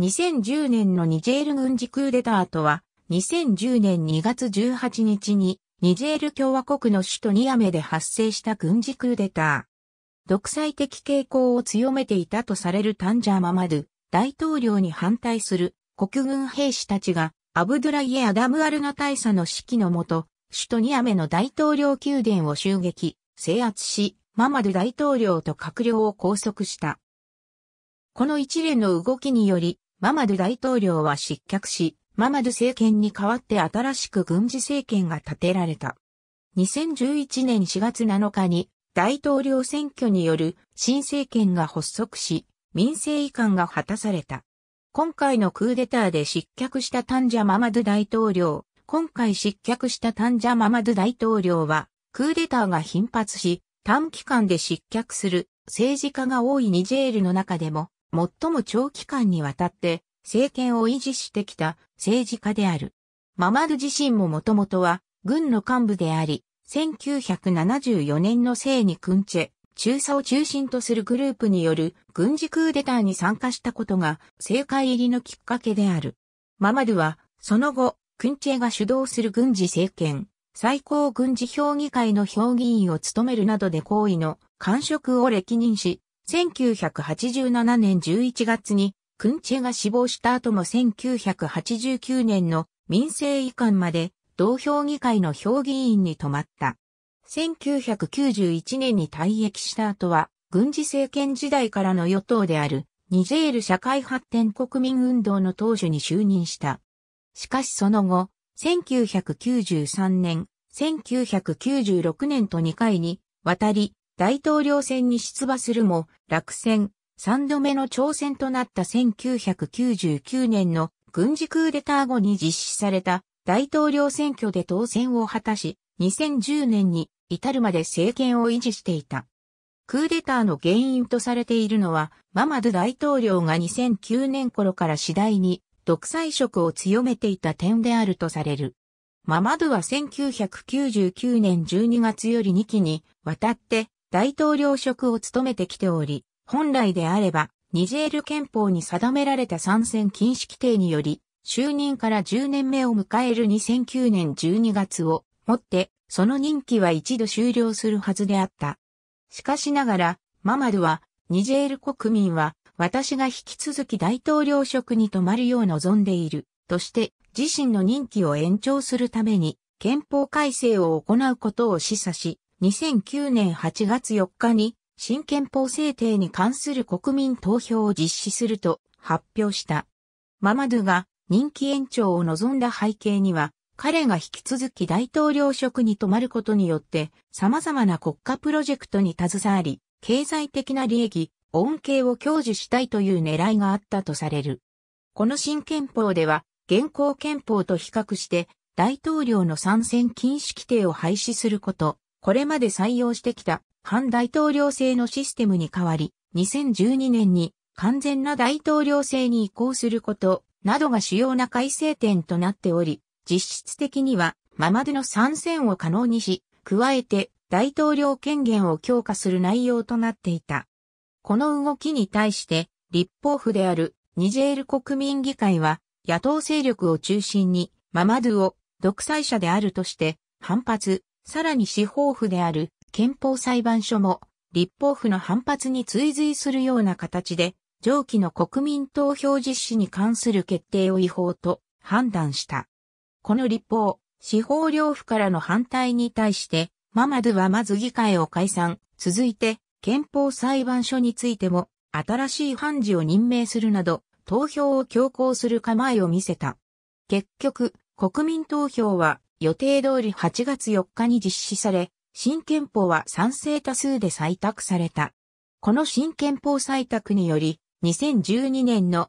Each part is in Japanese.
2010年のニジェール軍事クーデターとは、2010年2月18日に、ニジェール共和国の首都ニアメで発生した軍事クーデター。独裁的傾向を強めていたとされるタンジャー・ママドゥ、大統領に反対する国軍兵士たちが、アブドゥライエ・アダム・アルナ大佐の指揮のもと、首都ニアメの大統領宮殿を襲撃、制圧し、ママドゥ大統領と閣僚を拘束した。この一連の動きにより、ママド大統領は失脚し、ママド政権に代わって新しく軍事政権が立てられた。2011年4月7日に大統領選挙による新政権が発足し、民政移管が果たされた。今回のクーデターで失脚したタンジャママド大統領、今回失脚したタンジャママド大統領は、クーデターが頻発し、短期間で失脚する政治家が多いニジェールの中でも最も長期間にわたって政権を維持してきた政治家である。ママル自身ももともとは軍の幹部であり、1974年の聖にクンチェ、中佐を中心とするグループによる軍事クーデターに参加したことが政界入りのきっかけである。ママルは、その後、クンチェが主導する軍事政権、最高軍事評議会の評議員を務めるなどで行為の官職を歴任し、1987年11月にクンチェが死亡した後も1989年の民政移管まで同評議会の評議員に泊まった。1991年に退役した後は軍事政権時代からの与党であるニジェール社会発展国民運動の党首に就任した。しかしその後、1993年、1996年と2回に渡り大統領選に出馬するも、落選、3度目の挑戦となった1999年の軍事クーデター後に実施された大統領選挙で当選を果たし、2010年に至るまで政権を維持していた。クーデターの原因とされているのは、ママド大統領が2009年頃から次第に独裁色を強めていた点であるとされる。ママドは1999年12月より2期にわたって大統領職を務めてきており、本来であれば、ニジェール憲法に定められた参戦禁止規定により、就任から10年目を迎える2009年12月をもって、その任期は一度終了するはずであった。しかしながら、ママドは、ニジェール国民は、私が引き続き大統領職に泊まるよう望んでいる、として、自身の任期を延長するために、憲法改正を行うことを示唆し、2009年8月4日に新憲法制定に関する国民投票を実施すると発表した。ママドゥが任期延長を望んだ背景には、彼が引き続き大統領職に留まることによって、様々な国家プロジェクトに携わり、経済的な利益、恩恵を享受したいという狙いがあったとされる。この新憲法では、現行憲法と比較して、大統領の参戦禁止規定を廃止すること、これまで採用してきた反大統領制のシステムに代わり、2012年に完全な大統領制に移行することなどが主要な改正点となっており、実質的にはママドゥの参戦を可能にし、加えて大統領権限を強化する内容となっていた。この動きに対して立法府であるニジェール国民議会は野党勢力を中心にママドゥを独裁者であるとして反発、さらに司法府である憲法裁判所も立法府の反発に追随するような形で、上記の国民投票実施に関する決定を違法と判断した。この立法、司法領府からの反対に対して、ママドゥはまず議会を解散、続いて憲法裁判所についても新しい判事を任命するなど、投票を強行する構えを見せた。結局、国民投票は予定通り8月4日に実施され、新憲法は賛成多数で採択された。この新憲法採択により、2012年の、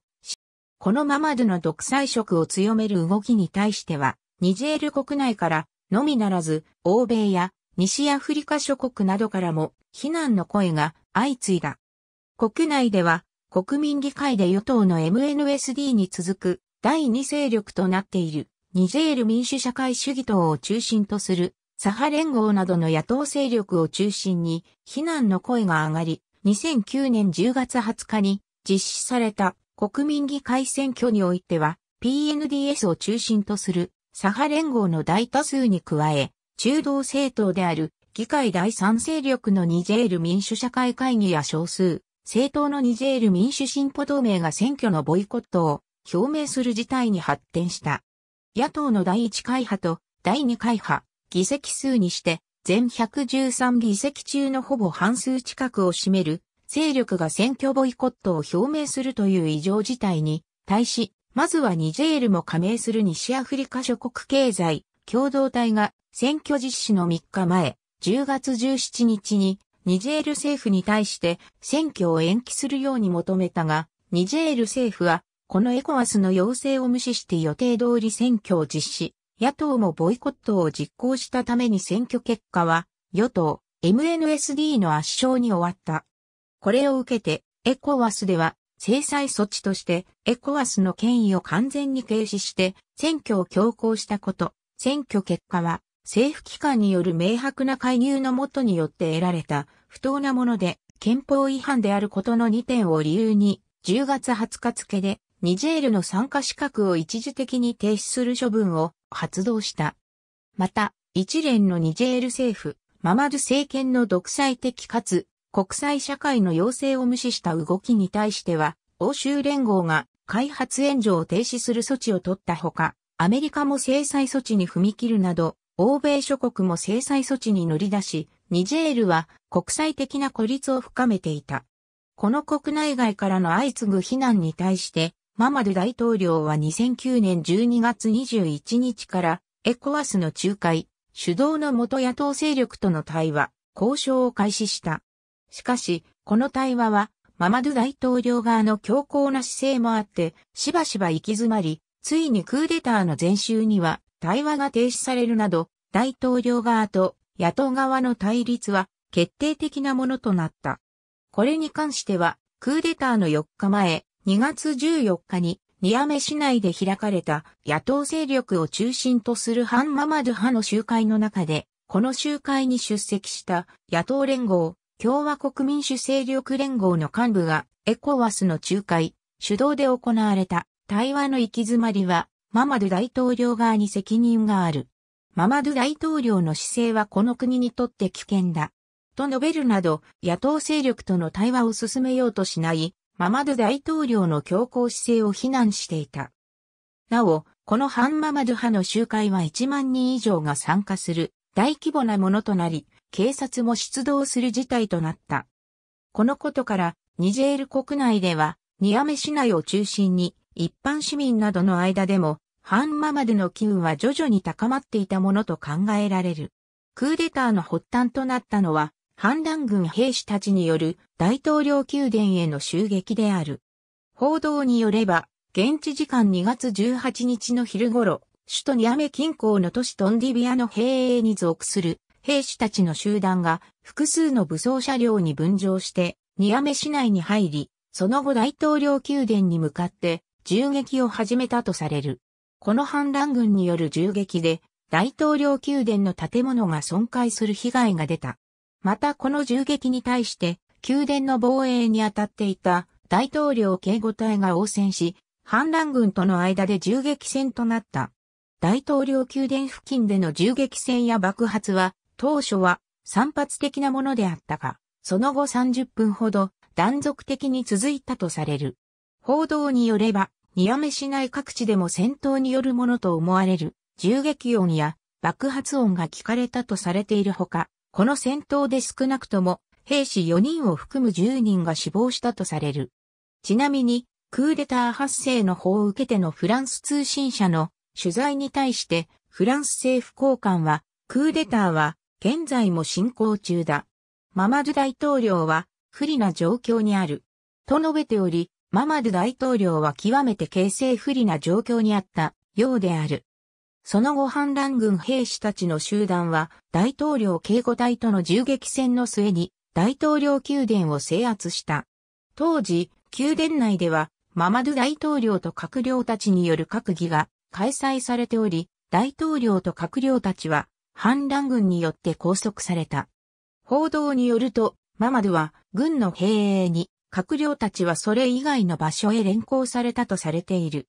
このままでの独裁色を強める動きに対しては、ニジェール国内からのみならず、欧米や西アフリカ諸国などからも非難の声が相次いだ。国内では、国民議会で与党の MNSD に続く第二勢力となっている。ニジェール民主社会主義党を中心とするサハ連合などの野党勢力を中心に非難の声が上がり、2009年10月20日に実施された国民議会選挙においては PNDS を中心とするサハ連合の大多数に加え、中道政党である議会第三勢力のニジェール民主社会会議や少数、政党のニジェール民主進歩同盟が選挙のボイコットを表明する事態に発展した。野党の第1会派と第2会派、議席数にして、全113議席中のほぼ半数近くを占める、勢力が選挙ボイコットを表明するという異常事態に、対し、まずはニジェールも加盟する西アフリカ諸国経済共同体が選挙実施の3日前、10月17日にニジェール政府に対して選挙を延期するように求めたが、ニジェール政府はこのエコワスの要請を無視して予定通り選挙を実施、野党もボイコットを実行したために選挙結果は、与党、MNSD の圧勝に終わった。これを受けて、エコワスでは、制裁措置として、エコワスの権威を完全に軽視して、選挙を強行したこと、選挙結果は、政府機関による明白な介入のもとによって得られた、不当なもので、憲法違反であることの2点を理由に、10月20日付で、ニジェールの参加資格を一時的に停止する処分を発動した。また、一連のニジェール政府、ママド政権の独裁的かつ国際社会の要請を無視した動きに対しては、欧州連合が開発援助を停止する措置を取ったほか、アメリカも制裁措置に踏み切るなど、欧米諸国も制裁措置に乗り出し、ニジェールは国際的な孤立を深めていた。この国内外からの相次ぐ非難に対して、ママド大統領は2009年12月21日からエコワスの仲介、主導の元野党勢力との対話、交渉を開始した。しかし、この対話は、ママドゥ大統領側の強硬な姿勢もあって、しばしば行き詰まり、ついにクーデターの前週には対話が停止されるなど、大統領側と野党側の対立は決定的なものとなった。これに関しては、クーデターの4日前、2月14日にニアメ市内で開かれた野党勢力を中心とするハンママド派の集会の中で、この集会に出席した野党連合、共和国民主勢力連合の幹部がエコワスの仲介、主導で行われた対話の行き詰まりは、ママド大統領側に責任がある。ママド大統領の姿勢はこの国にとって危険だ。と述べるなど、野党勢力との対話を進めようとしないママド大統領の強硬姿勢を非難していた。なお、このハンママド派の集会は1万人以上が参加する大規模なものとなり、警察も出動する事態となった。このことから、ニジェール国内では、ニアメ市内を中心に、一般市民などの間でも、ハンママドの機運は徐々に高まっていたものと考えられる。クーデターの発端となったのは、反乱軍兵士たちによる大統領宮殿への襲撃である。報道によれば、現地時間2月18日の昼頃、首都ニアメ近郊の都市トンディビアの兵営に属する兵士たちの集団が複数の武装車両に分乗してニアメ市内に入り、その後大統領宮殿に向かって銃撃を始めたとされる。この反乱軍による銃撃で大統領宮殿の建物が損壊する被害が出た。またこの銃撃に対して、宮殿の防衛に当たっていた大統領警護隊が応戦し、反乱軍との間で銃撃戦となった。大統領宮殿付近での銃撃戦や爆発は、当初は散発的なものであったが、その後30分ほど断続的に続いたとされる。報道によれば、ニアメ市内各地でも戦闘によるものと思われる銃撃音や爆発音が聞かれたとされているほか、この戦闘で少なくとも兵士4人を含む10人が死亡したとされる。ちなみに、クーデター発生の法を受けてのフランス通信社の取材に対してフランス政府高官は、クーデターは現在も進行中だ。ママド大統領は不利な状況にある。と述べており、ママド大統領は極めて形勢不利な状況にあったようである。その後反乱軍兵士たちの集団は大統領警護隊との銃撃戦の末に大統領宮殿を制圧した。当時、宮殿内ではママドゥ大統領と閣僚たちによる閣議が開催されており、大統領と閣僚たちは反乱軍によって拘束された。報道によると、ママドゥは軍の兵営に閣僚たちはそれ以外の場所へ連行されたとされている。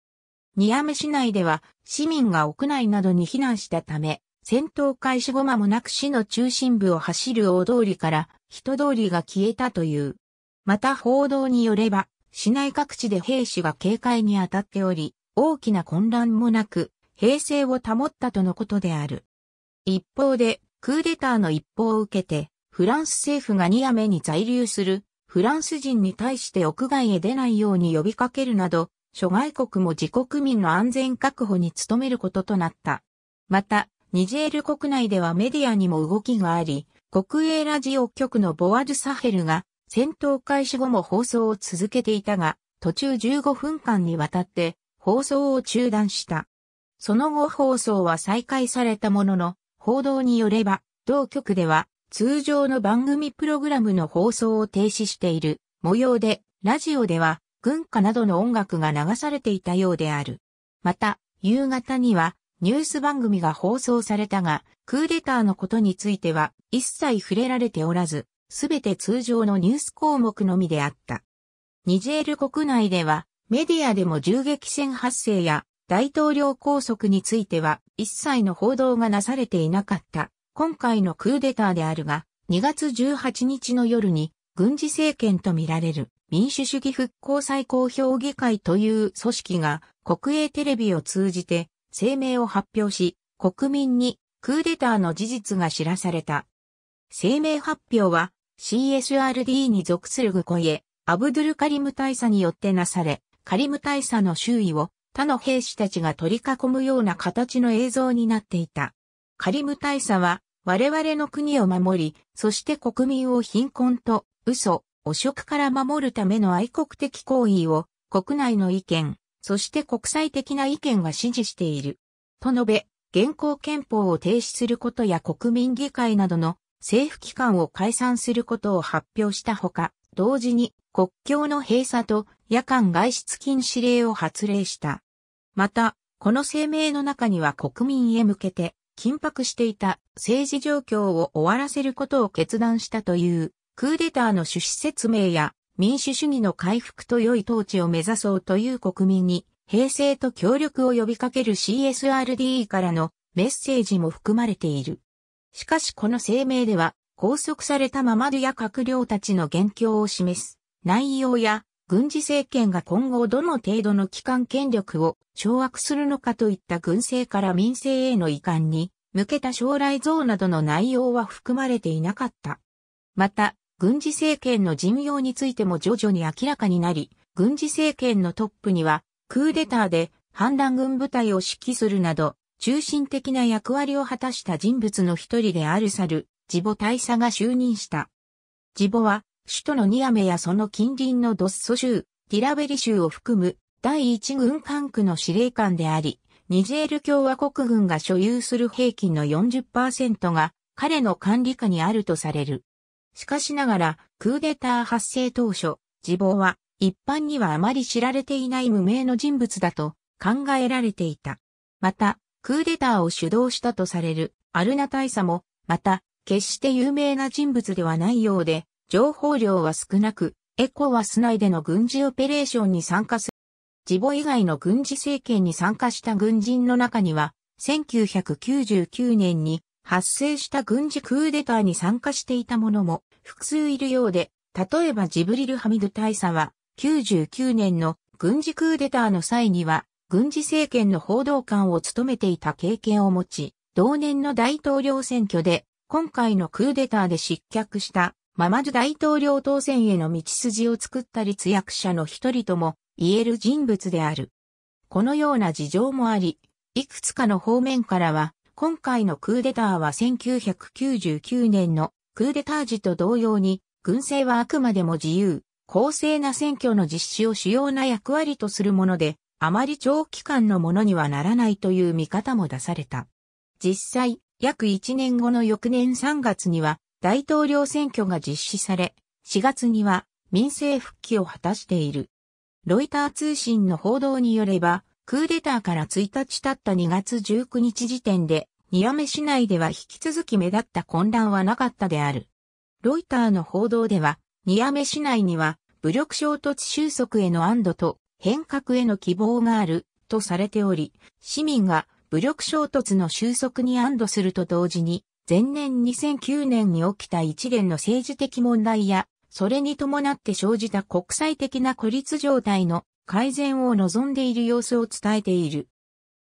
ニアメ市内では市民が屋内などに避難したため、戦闘開始後間もなく市の中心部を走る大通りから人通りが消えたという。また報道によれば、市内各地で兵士が警戒に当たっており、大きな混乱もなく、平静を保ったとのことである。一方で、クーデターの一報を受けて、フランス政府がニアメに在留するフランス人に対して屋外へ出ないように呼びかけるなど、諸外国も自国民の安全確保に努めることとなった。また、ニジェール国内ではメディアにも動きがあり、国営ラジオ局のボアル・サヘルが戦闘開始後も放送を続けていたが、途中15分間にわたって放送を中断した。その後放送は再開されたものの、報道によれば、同局では通常の番組プログラムの放送を停止している模様で、ラジオでは軍歌などの音楽が流されていたようである。また、夕方にはニュース番組が放送されたが、クーデターのことについては一切触れられておらず、すべて通常のニュース項目のみであった。ニジェール国内では、メディアでも銃撃戦発生や大統領拘束については一切の報道がなされていなかった。今回のクーデターであるが、2月18日の夜に軍事政権とみられる民主主義復興最高評議会という組織が国営テレビを通じて声明を発表し、国民にクーデターの事実が知らされた。声明発表は CSRD に属するグコエ、アブドゥルカリム大佐によってなされ、カリム大佐の周囲を他の兵士たちが取り囲むような形の映像になっていた。カリム大佐は我々の国を守り、そして国民を貧困と嘘、汚職から守るための愛国的行為を国内の意見、そして国際的な意見が支持している。と述べ、現行憲法を停止することや国民議会などの政府機関を解散することを発表したほか、同時に国境の閉鎖と夜間外出禁止令を発令した。また、この声明の中には国民へ向けて緊迫していた政治状況を終わらせることを決断したというクーデターの趣旨説明や民主主義の回復と良い統治を目指そうという国民に平成と協力を呼びかける CSRDE からのメッセージも含まれている。しかしこの声明では拘束されたママでや閣僚たちの元凶を示す内容や軍事政権が今後どの程度の機関権力を掌握するのかといった軍政から民政への移管に向けた将来像などの内容は含まれていなかった。また、軍事政権の陣容についても徐々に明らかになり、軍事政権のトップには、クーデターで反乱軍部隊を指揮するなど、中心的な役割を果たした人物の一人であるサル、ジボ大佐が就任した。ジボは、首都のニアメやその近隣のドッソ州、ティラベリ州を含む第一軍管区の司令官であり、ニジェール共和国軍が所有する兵器の40%が彼の管理下にあるとされる。しかしながら、クーデター発生当初、自暴は一般にはあまり知られていない無名の人物だと考えられていた。また、クーデターを主導したとされるアルナ大佐も、また、決して有名な人物ではないようで、情報量は少なく、エコワス内での軍事オペレーションに参加する。ジボ以外の軍事政権に参加した軍人の中には、1999年に発生した軍事クーデターに参加していた者も複数いるようで、例えばジブリル・ハミド大佐は99年の軍事クーデターの際には軍事政権の報道官を務めていた経験を持ち、同年の大統領選挙で今回のクーデターで失脚したママド大統領当選への道筋を作った立役者の一人とも言える人物である。このような事情もあり、いくつかの方面からは今回のクーデターは1999年のクーデター時と同様に、軍政はあくまでも自由、公正な選挙の実施を主要な役割とするもので、あまり長期間のものにはならないという見方も出された。実際、約1年後の翌年3月には大統領選挙が実施され、4月には民政復帰を果たしている。ロイター通信の報道によれば、クーデターから1日経った2月19日時点で、ニアメ市内では引き続き目立った混乱はなかったである。ロイターの報道では、ニアメ市内には武力衝突収束への安堵と変革への希望があるとされており、市民が武力衝突の収束に安堵すると同時に、前年2009年に起きた一連の政治的問題や、それに伴って生じた国際的な孤立状態の改善を望んでいる様子を伝えている。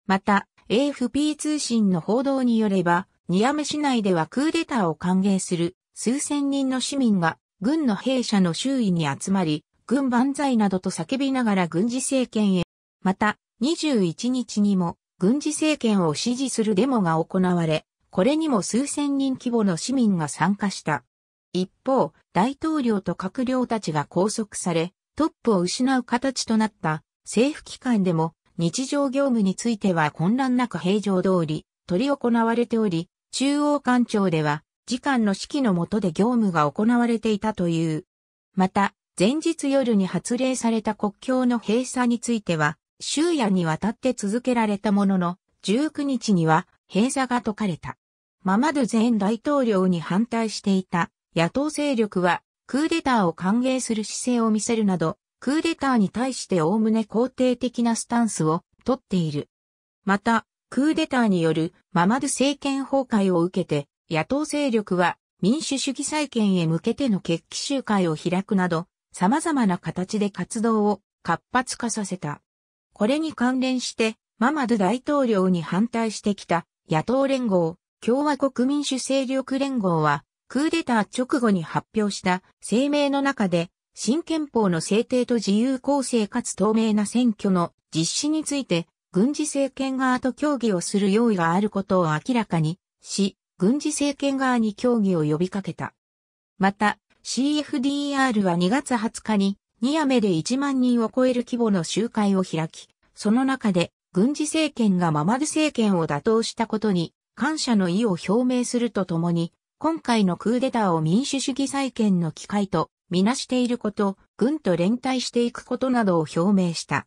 また、AFP 通信の報道によれば、ニアメ市内ではクーデターを歓迎する数千人の市民が軍の兵舎の周囲に集まり、軍万歳などと叫びながら軍事政権へ。また、21日にも軍事政権を支持するデモが行われ、これにも数千人規模の市民が参加した。一方、大統領と閣僚たちが拘束され、トップを失う形となった政府機関でも日常業務については混乱なく平常通り、取り行われており、中央官庁では、時間の指揮の下で業務が行われていたという。また、前日夜に発令された国境の閉鎖については、終夜にわたって続けられたものの、19日には閉鎖が解かれた。ママド前大統領に反対していた野党勢力はクーデターを歓迎する姿勢を見せるなどクーデターに対して概ね肯定的なスタンスを取っている。また、クーデターによるママド政権崩壊を受けて、野党勢力は民主主義再建へ向けての決起集会を開くなど、様々な形で活動を活発化させた。これに関連して、ママド大統領に反対してきた野党連合、共和国民主勢力連合は、クーデター直後に発表した声明の中で、新憲法の制定と自由公正かつ透明な選挙の実施について、軍事政権側と協議をする用意があることを明らかにし、軍事政権側に協議を呼びかけた。また、CFDR は2月20日に、ニアメで1万人を超える規模の集会を開き、その中で、軍事政権がママル政権を打倒したことに、感謝の意を表明するとともに、今回のクーデターを民主主義再建の機会とみなしていること、軍と連帯していくことなどを表明した。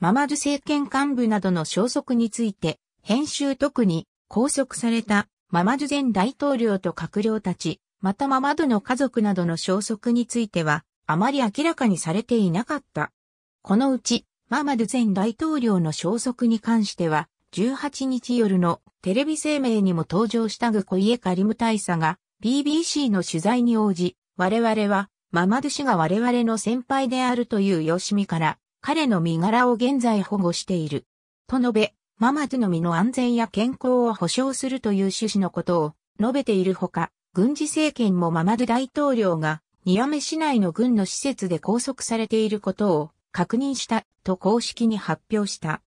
ママド政権幹部などの消息について、編集特に拘束されたママド前大統領と閣僚たち、またママドの家族などの消息については、あまり明らかにされていなかった。このうち、ママド前大統領の消息に関しては、18日夜のテレビ声明にも登場したグコイエカリム大佐が BBC の取材に応じ、我々はママドゥ氏が我々の先輩であるというよしみから、彼の身柄を現在保護している。と述べ、ママドゥの身の安全や健康を保障するという趣旨のことを述べているほか、軍事政権もママドゥ大統領がニアメ市内の軍の施設で拘束されていることを確認したと公式に発表した。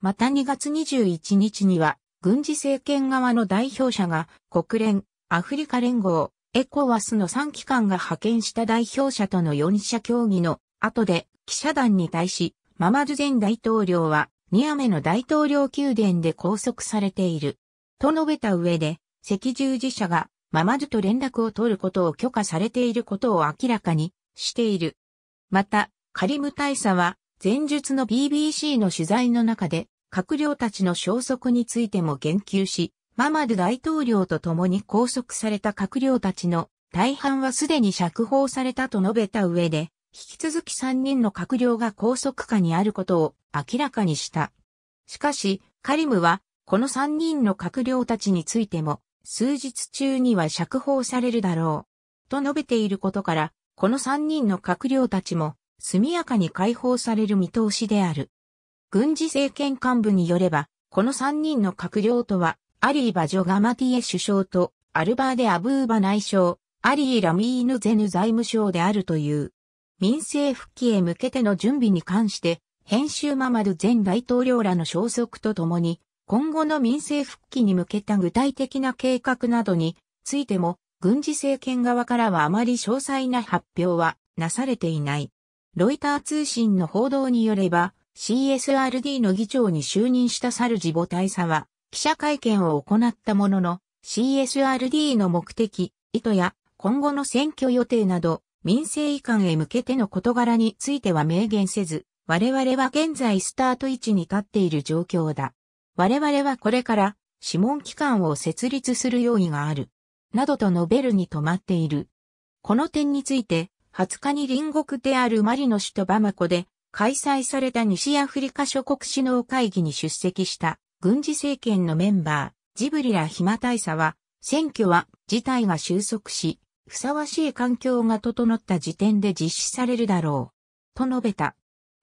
また2月21日には軍事政権側の代表者が国連、アフリカ連合、エコワスの3機関が派遣した代表者との4者協議の後で記者団に対し、ママド前大統領はニアメの大統領宮殿で拘束されている。と述べた上で、赤十字社がママドと連絡を取ることを許可されていることを明らかにしている。また、カリム大佐は前述の BBC の取材の中で、閣僚たちの消息についても言及し、ママド大統領と共に拘束された閣僚たちの大半はすでに釈放されたと述べた上で、引き続き3人の閣僚が拘束下にあることを明らかにした。しかし、カリムは、この3人の閣僚たちについても、数日中には釈放されるだろう。と述べていることから、この3人の閣僚たちも、速やかに解放される見通しである。軍事政権幹部によれば、この3人の閣僚とは、アリーバ・ジョガマティエ首相と、アルバーデ・アブーバ内相、アリー・ラミーヌ・ゼヌ財務省であるという。民政復帰へ向けての準備に関して、編集ママル前大統領らの消息とともに、今後の民政復帰に向けた具体的な計画などについても、軍事政権側からはあまり詳細な発表はなされていない。ロイター通信の報道によれば、CSRD の議長に就任したサルジボ大佐は、記者会見を行ったものの、CSRD の目的、意図や今後の選挙予定など、民政移管へ向けての事柄については明言せず、我々は現在スタート位置に立っている状況だ。我々はこれから諮問機関を設立する用意がある。などと述べるに止まっている。この点について、20日に隣国であるマリの首都バマコで開催された西アフリカ諸国首脳会議に出席した軍事政権のメンバー、ジブリラ暇大佐は、選挙は事態が収束し、ふさわしい環境が整った時点で実施されるだろう。と述べた。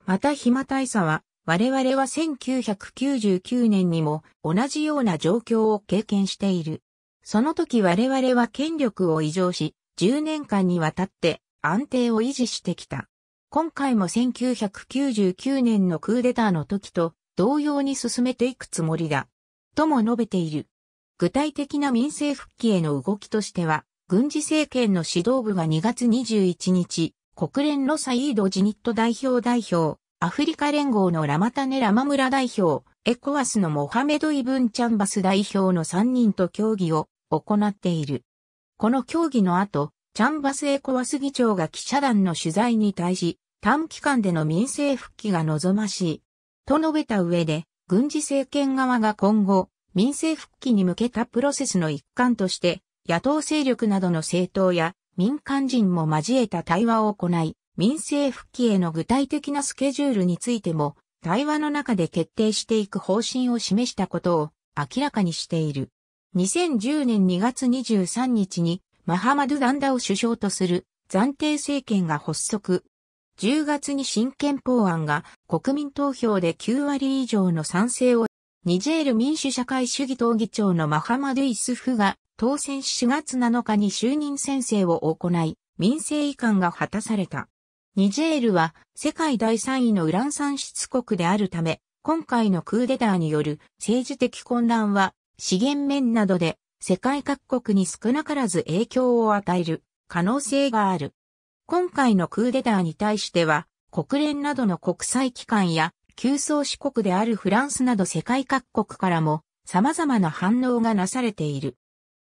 また暇大佐は、我々は1999年にも同じような状況を経験している。その時我々は権力を異常し、10年間にわたって安定を維持してきた。今回も1999年のクーデターの時と同様に進めていくつもりだ。とも述べている。具体的な民政復帰への動きとしては、軍事政権の指導部が2月21日、国連のサイード・ジニット代表代表、アフリカ連合のラマタネ・ラマ村代表、エコワスのモハメド・イブン・チャンバス代表の3人と協議を行っている。この協議の後、チャンバス・エコワス議長が記者団の取材に対し、短期間での民政復帰が望ましいと述べた上で、軍事政権側が今後、民政復帰に向けたプロセスの一環として、野党勢力などの政党や民間人も交えた対話を行い、民政復帰への具体的なスケジュールについても、対話の中で決定していく方針を示したことを明らかにしている。2010年2月23日に、マハマド・ダンダを首相とする暫定政権が発足。10月に新憲法案が国民投票で9割以上の賛成を、ニジェール民主社会主義党議長のマハマドゥイスフが当選4月7日に就任宣誓を行い、民政移管が果たされた。ニジェールは世界第3位のウラン産出国であるため、今回のクーデターによる政治的混乱は資源面などで世界各国に少なからず影響を与える可能性がある。今回のクーデターに対しては、国連などの国際機関や、急走四国であるフランスなど世界各国からも、様々な反応がなされている。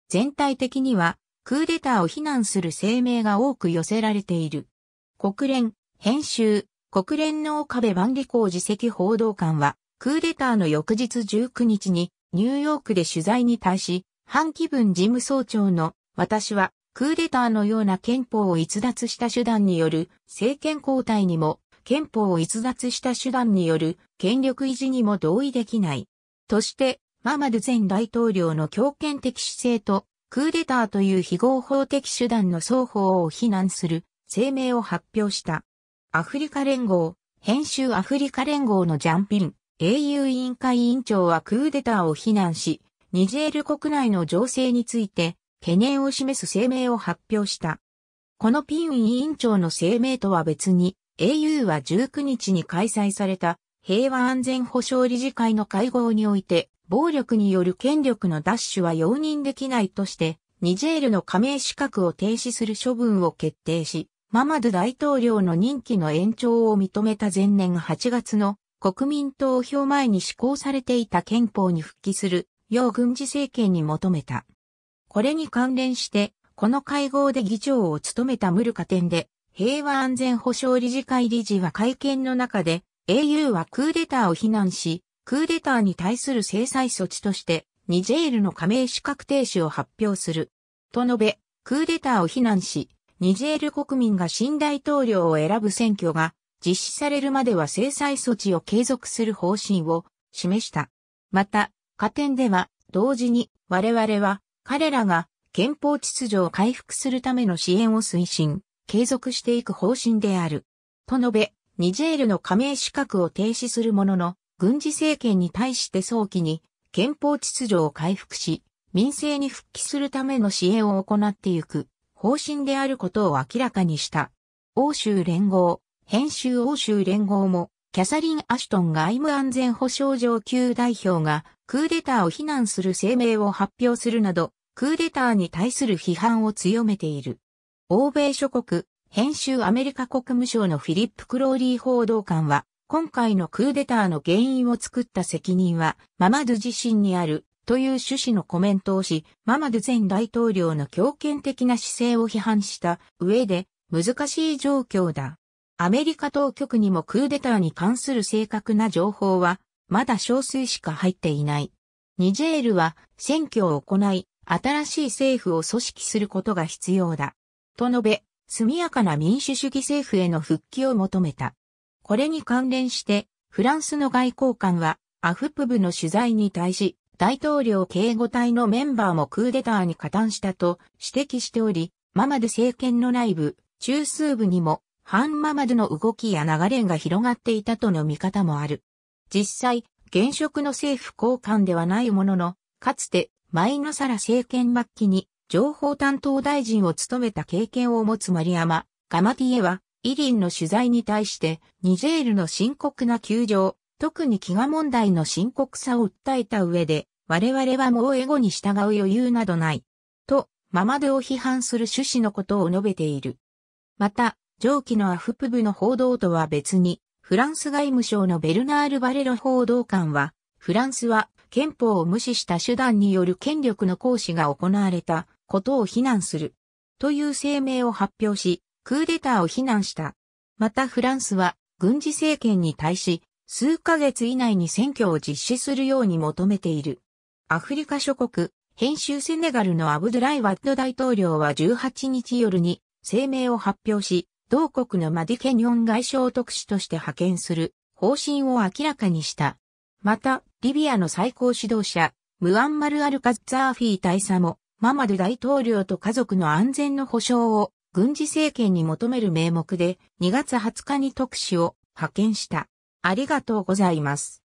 全体的には、クーデターを非難する声明が多く寄せられている。国連、編集、国連の岡部万里光次席報道官は、クーデターの翌日19日に、ニューヨークで取材に対し、半期分事務総長の、私はクーデターのような憲法を逸脱した手段による政権交代にも、憲法を逸脱した手段による権力維持にも同意できない。として、ママド前大統領の強権的姿勢と、クーデターという非合法的手段の双方を非難する声明を発表した。アフリカ連合、編集アフリカ連合のジャンピン、英雄委員会委員長はクーデターを非難し、ニジェール国内の情勢について、懸念を示す声明を発表した。このピン委員長の声明とは別に、au は19日に開催された平和安全保障理事会の会合において、暴力による権力の奪取は容認できないとして、ニジェールの加盟資格を停止する処分を決定し、ママド大統領の任期の延長を認めた前年8月の国民投票前に施行されていた憲法に復帰する、要軍事政権に求めた。これに関連して、この会合で議長を務めたムルカ店で、平和安全保障理事会理事は会見の中で、au はクーデターを非難し、クーデターに対する制裁措置として、ニジェールの加盟資格停止を発表する。と述べ、クーデターを非難し、ニジェール国民が新大統領を選ぶ選挙が実施されるまでは制裁措置を継続する方針を示した。また、加点では、同時に我々は彼らが憲法秩序を回復するための支援を推進、継続していく方針である。と述べ、ニジェールの加盟資格を停止するものの、軍事政権に対して早期に憲法秩序を回復し、民政に復帰するための支援を行っていく方針であることを明らかにした。欧州連合、編集欧州連合も、キャサリン・アシュトン外務安全保障上級代表がクーデターを非難する声明を発表するなど、クーデターに対する批判を強めている。欧米諸国、編集アメリカ国務省のフィリップ・クローリー報道官は、今回のクーデターの原因を作った責任は、ママドゥ自身にある、という趣旨のコメントをし、ママドゥ前大統領の強権的な姿勢を批判した上で、難しい状況だ。アメリカ当局にもクーデターに関する正確な情報は、まだ少数しか入っていない。ニジェールは選挙を行い、新しい政府を組織することが必要だ。と述べ、速やかな民主主義政府への復帰を求めた。これに関連して、フランスの外交官は、アフプブの取材に対し、大統領警護隊のメンバーもクーデターに加担したと指摘しており、ママド政権の内部、中枢部にも、反ママドの動きや流れが広がっていたとの見方もある。実際、現職の政府高官ではないものの、かつてマイノサラ政権末期に情報担当大臣を務めた経験を持つ丸山、ガマティエは、イリンの取材に対して、ニジェールの深刻な窮状、特に飢餓問題の深刻さを訴えた上で、我々はもうエゴに従う余裕などない。と、ママドを批判する趣旨のことを述べている。また、上記のアフプブの報道とは別に、フランス外務省のベルナール・バレロ報道官は、フランスは憲法を無視した手段による権力の行使が行われたことを非難する。という声明を発表し、クーデターを非難した。またフランスは軍事政権に対し、数ヶ月以内に選挙を実施するように求めている。アフリカ諸国、編集セネガルのアブドライ・ワッド大統領は18日夜に声明を発表し、同国のマディ・ケニョン外相特使として派遣する方針を明らかにした。また、リビアの最高指導者、ムアンマル・アルカッザーフィー大佐も、ママド大統領と家族の安全の保障を軍事政権に求める名目で2月20日に特使を派遣した。ありがとうございます。